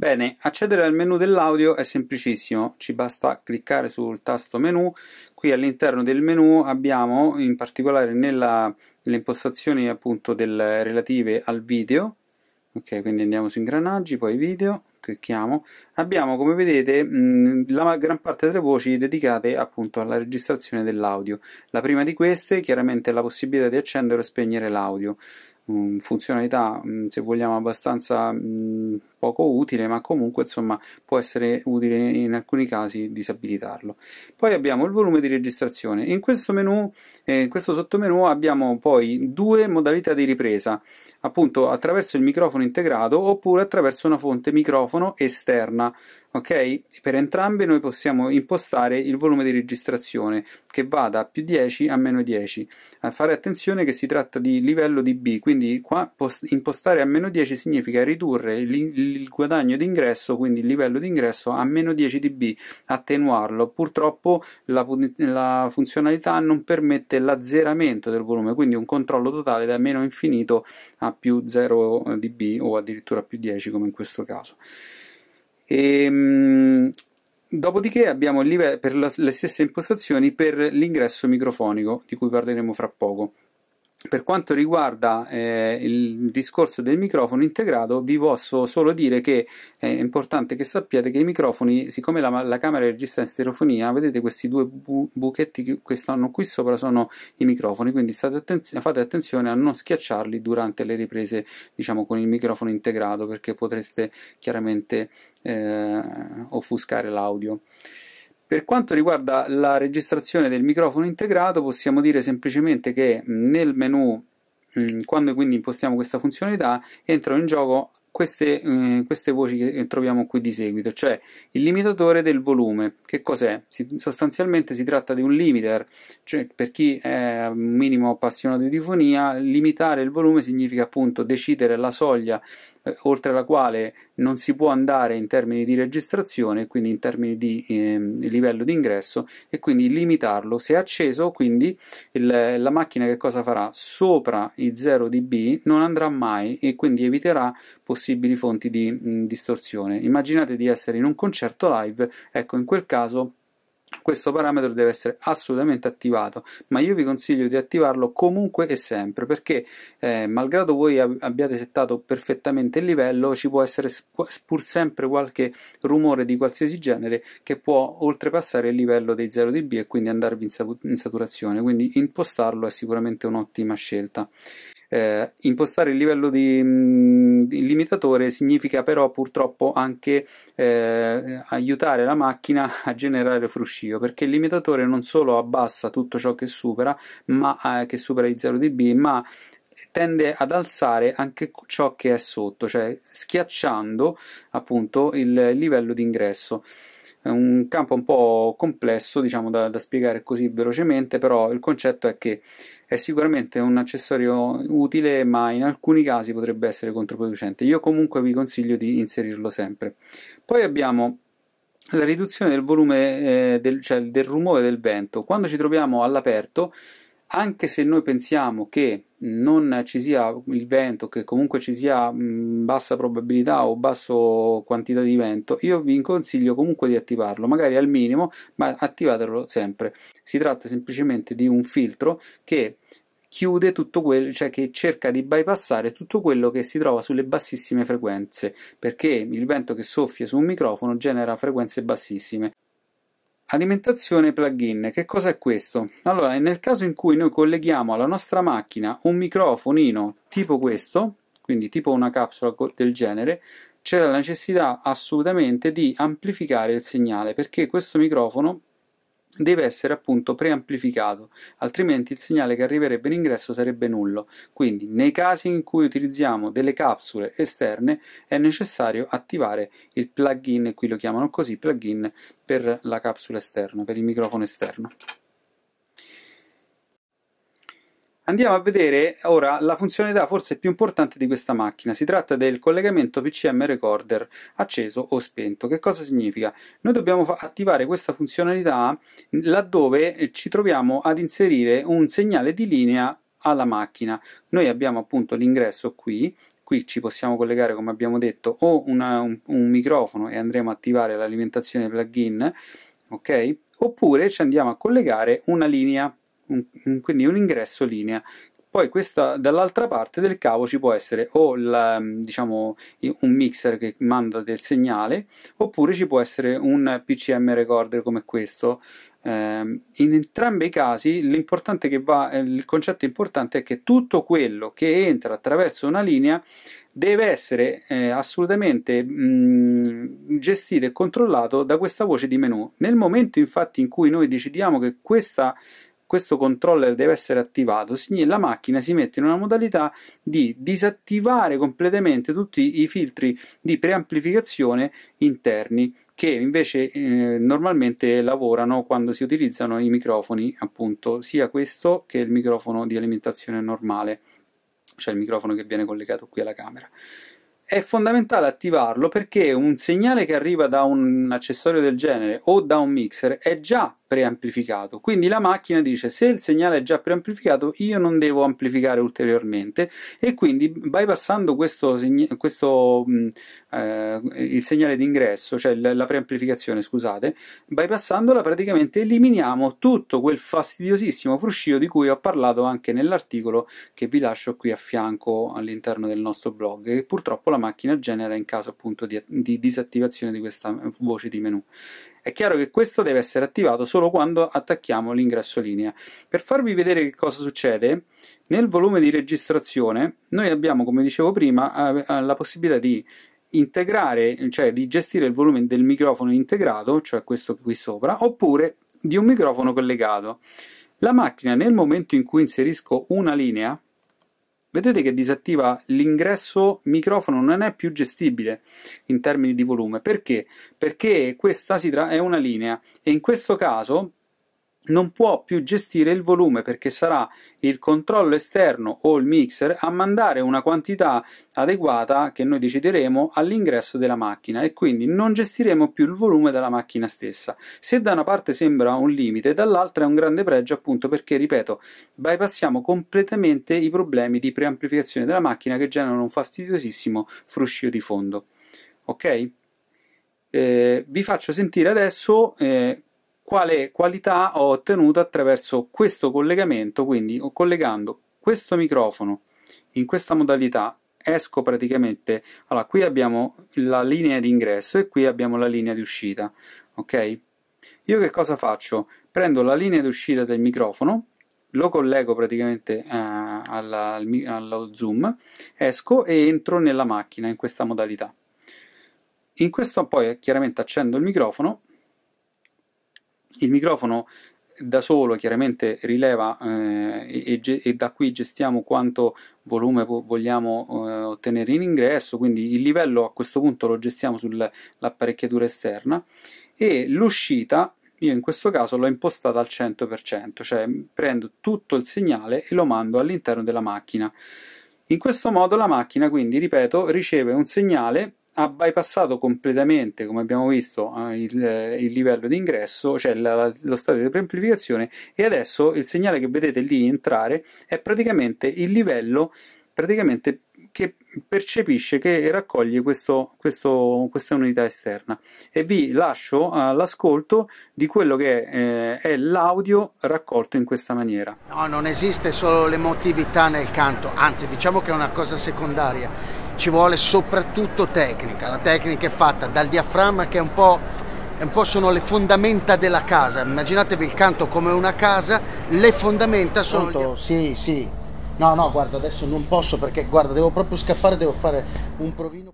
Bene, accedere al menu dell'audio è semplicissimo, ci basta cliccare sul tasto menu, qui all'interno del menu abbiamo in particolare nella, nelle impostazioni appunto del, relative al video, ok quindi andiamo su ingranaggi, poi video, clicchiamo, abbiamo come vedete mh, la gran parte delle voci dedicate appunto alla registrazione dell'audio, la prima di queste chiaramente è la possibilità di accendere o spegnere l'audio, Mm, funzionalità mm, se vogliamo abbastanza mm, poco utile ma comunque insomma può essere utile in alcuni casi disabilitarlo poi abbiamo il volume di registrazione in questo menu eh, in questo sottomenu abbiamo poi due modalità di ripresa appunto attraverso il microfono integrato oppure attraverso una fonte microfono esterna ok? Per entrambe noi possiamo impostare il volume di registrazione che va da più 10 a meno 10. A eh, fare attenzione che si tratta di livello di B, quindi qua impostare a meno 10 significa ridurre il guadagno d'ingresso, quindi il livello d'ingresso a meno 10 dB, attenuarlo. Purtroppo la, la funzionalità non permette l'azzeramento del volume, quindi un controllo totale da meno infinito a più 0 dB o addirittura più 10 come in questo caso. E, ehm, dopodiché abbiamo livello, per la, le stesse impostazioni per l'ingresso microfonico, di cui parleremo fra poco. Per quanto riguarda eh, il discorso del microfono integrato, vi posso solo dire che è importante che sappiate che i microfoni, siccome la, la camera registra in stereofonia, vedete questi due bu buchetti che, stanno qui sopra sono i microfoni, quindi atten fate attenzione a non schiacciarli durante le riprese, diciamo, con il microfono integrato, perché potreste chiaramente eh, offuscare l'audio. Per quanto riguarda la registrazione del microfono integrato, possiamo dire semplicemente che nel menu, mm, quando quindi impostiamo questa funzionalità, entrano in gioco queste, eh, queste, voci che troviamo qui di seguito, cioè il limitatore del volume. Che cos'è? Si, sostanzialmente si tratta di un limiter, cioè per chi è un minimo appassionato di fonia, limitare il volume significa appunto decidere la soglia eh, oltre la quale non si può andare in termini di registrazione, quindi in termini di eh, livello di ingresso e quindi limitarlo. Se è acceso, quindi il, la macchina che cosa farà? Sopra i 0 dB non andrà mai e quindi eviterà possibili fonti di mh, distorsione. Immaginate di essere in un concerto live, ecco in quel caso questo parametro deve essere assolutamente attivato ma io vi consiglio di attivarlo comunque e sempre perché eh, malgrado voi abbiate settato perfettamente il livello ci può essere pur sempre qualche rumore di qualsiasi genere che può oltrepassare il livello dei 0 dB e quindi andarvi in, in saturazione quindi impostarlo è sicuramente un'ottima scelta eh, impostare il livello di, mm, di, limitatore significa però purtroppo anche eh, aiutare la macchina a generare fruscio perché il limitatore non solo abbassa tutto ciò che supera, ma, eh, che supera i 0 dB, ma tende ad alzare anche ciò che è sotto, cioè schiacciando appunto il livello di ingresso è un campo un po' complesso diciamo da, da, spiegare così velocemente però il concetto è che è sicuramente un accessorio utile, ma in alcuni casi potrebbe essere controproducente. Io comunque vi consiglio di inserirlo sempre. Poi abbiamo la riduzione del volume, eh, del, cioè del rumore del vento. Quando ci troviamo all'aperto, anche se noi pensiamo che non ci sia il vento, che comunque ci sia bassa probabilità o basso quantità di vento, io vi consiglio comunque di attivarlo, magari al minimo, ma attivatelo sempre. Si tratta semplicemente di un filtro che chiude tutto quello, cioè che cerca di bypassare tutto quello che si trova sulle bassissime frequenze, perché il vento che soffia su un microfono genera frequenze bassissime. Alimentazione plug-in, che cos'è questo? Allora, nel caso in cui noi colleghiamo alla nostra macchina un microfonino tipo questo, quindi tipo una capsula del genere, c'è la necessità assolutamente di amplificare il segnale perché questo microfono deve essere appunto preamplificato, altrimenti il segnale che arriverebbe in ingresso sarebbe nullo. Quindi nei casi in cui utilizziamo delle capsule esterne è necessario attivare il plugin, qui lo chiamano così, plugin per la capsula esterna, per il microfono esterno. Andiamo a vedere ora la funzionalità forse più importante di questa macchina. Si tratta del collegamento PCM recorder acceso o spento. Che cosa significa? Noi dobbiamo attivare questa funzionalità laddove ci troviamo ad inserire un segnale di linea alla macchina. Noi abbiamo appunto l'ingresso qui, qui ci possiamo collegare come abbiamo detto o una, un, un microfono e andremo a attivare l'alimentazione plugin, ok? Oppure ci andiamo a collegare una linea un, quindi un ingresso linea. Poi questa, dall'altra parte del cavo ci può essere o la, diciamo, un mixer che manda del segnale oppure ci può essere un PCM recorder come questo. Eh, in entrambi i casi va, eh, il concetto importante è che tutto quello che entra attraverso una linea deve essere eh, assolutamente mh, mm, gestito e controllato da questa voce di menu. Nel momento infatti in cui noi decidiamo che questa questo controller deve essere attivato, la macchina si mette in una modalità di disattivare completamente tutti i filtri di preamplificazione interni che invece eh, normalmente lavorano quando si utilizzano i microfoni, appunto, sia questo che il microfono di alimentazione normale, cioè il microfono che viene collegato qui alla camera è fondamentale attivarlo perché un segnale che arriva da un accessorio del genere o da un mixer è già preamplificato. Quindi la macchina dice se il segnale è già preamplificato io non devo amplificare ulteriormente e quindi bypassando questo, questo mm, eh, il segnale d'ingresso, cioè la preamplificazione, scusate, bypassandola praticamente eliminiamo tutto quel fastidiosissimo fruscio di cui ho parlato anche nell'articolo che vi lascio qui a fianco all'interno del nostro blog che purtroppo la macchina genera in caso appunto di, di disattivazione di questa voce di menu. È chiaro che questo deve essere attivato solo quando attacchiamo l'ingresso linea. Per farvi vedere che cosa succede, nel volume di registrazione noi abbiamo, come dicevo prima, eh, la possibilità di integrare, cioè di gestire il volume del microfono integrato, cioè questo qui sopra, oppure di un microfono collegato. La macchina nel momento in cui inserisco una linea, vedete che disattiva l'ingresso microfono non è più gestibile in termini di volume perché? perché questa è una linea e in questo caso non può più gestire il volume perché sarà il controllo esterno o il mixer a mandare una quantità adeguata che noi decideremo all'ingresso della macchina e quindi non gestiremo più il volume della macchina stessa. Se da una parte sembra un limite, dall'altra è un grande pregio appunto perché, ripeto, bypassiamo completamente i problemi di preamplificazione della macchina che generano un fastidiosissimo fruscio di fondo. Ok? Eh, vi faccio sentire adesso eh, quale qualità ho ottenuto attraverso questo collegamento, quindi ho collegando questo microfono in questa modalità esco praticamente allora qui abbiamo la linea di ingresso e qui abbiamo la linea di uscita ok io che cosa faccio prendo la linea di uscita del microfono lo collego praticamente eh, alla, al, allo zoom esco e entro nella macchina in questa modalità in questo poi chiaramente accendo il microfono il microfono da solo chiaramente rileva eh, e, e, da qui gestiamo quanto volume vogliamo eh, ottenere in ingresso, quindi il livello a questo punto lo gestiamo sull'apparecchiatura esterna e l'uscita io in questo caso l'ho impostata al 100%, cioè prendo tutto il segnale e lo mando all'interno della macchina. In questo modo la macchina quindi, ripeto, riceve un segnale ha bypassato completamente, come abbiamo visto, eh, il, eh, il livello di ingresso, cioè la, lo stato di preamplificazione e adesso il segnale che vedete lì entrare è praticamente il livello praticamente che percepisce, che raccoglie questo, questo, questa unità esterna e vi lascio all'ascolto di quello che eh, è l'audio raccolto in questa maniera. No, non esiste solo l'emotività nel canto, anzi diciamo che è una cosa secondaria ci vuole soprattutto tecnica. La tecnica è fatta dal diaframma che è un po', è un po sono le fondamenta della casa. Immaginatevi il canto come una casa, le fondamenta sono... Pronto? Sì, sì. No, no, guarda, adesso non posso perché, guarda, devo proprio scappare, devo fare un provino.